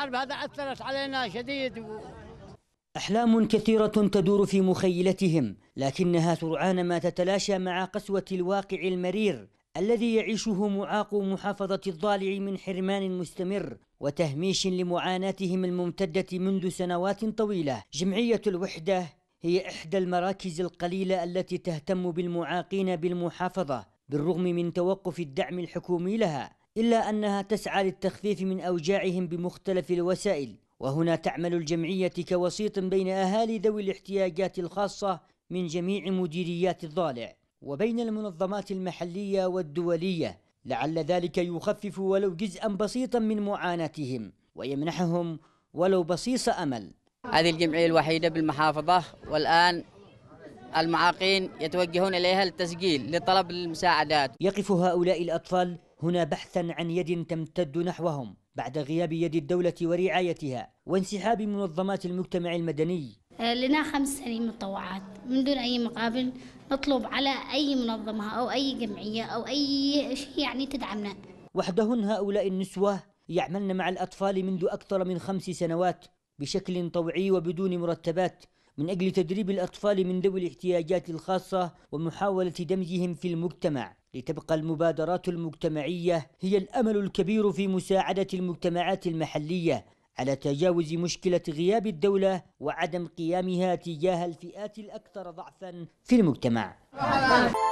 الحرب هذا أثرت علينا شديد و... أحلام كثيرة تدور في مخيلتهم لكنها سرعان ما تتلاشى مع قسوة الواقع المرير الذي يعيشه معاقو محافظة الضالع من حرمان مستمر وتهميش لمعاناتهم الممتدة منذ سنوات طويلة جمعية الوحدة هي إحدى المراكز القليلة التي تهتم بالمعاقين بالمحافظة بالرغم من توقف الدعم الحكومي لها إلا أنها تسعى للتخفيف من أوجاعهم بمختلف الوسائل وهنا تعمل الجمعية كوسيط بين أهالي ذوي الاحتياجات الخاصة من جميع مديريات الضالع وبين المنظمات المحلية والدولية لعل ذلك يخفف ولو جزءا بسيطا من معاناتهم ويمنحهم ولو بصيص أمل هذه الجمعية الوحيدة بالمحافظة والآن المعاقين يتوجهون إليها للتسجيل لطلب المساعدات يقف هؤلاء الأطفال هنا بحثا عن يد تمتد نحوهم بعد غياب يد الدولة ورعايتها وانسحاب منظمات المجتمع المدني آه، لنا خمس سنين متطوعات من دون أي مقابل نطلب على أي منظمة أو أي جمعية أو أي شيء يعني تدعمنا وحدهن هؤلاء النسوة يعملن مع الأطفال منذ أكثر من خمس سنوات بشكل طوعي وبدون مرتبات من أجل تدريب الأطفال من ذوي الاحتياجات الخاصة ومحاولة دمجهم في المجتمع لتبقى المبادرات المجتمعية هي الأمل الكبير في مساعدة المجتمعات المحلية على تجاوز مشكلة غياب الدولة وعدم قيامها تجاه الفئات الأكثر ضعفا في المجتمع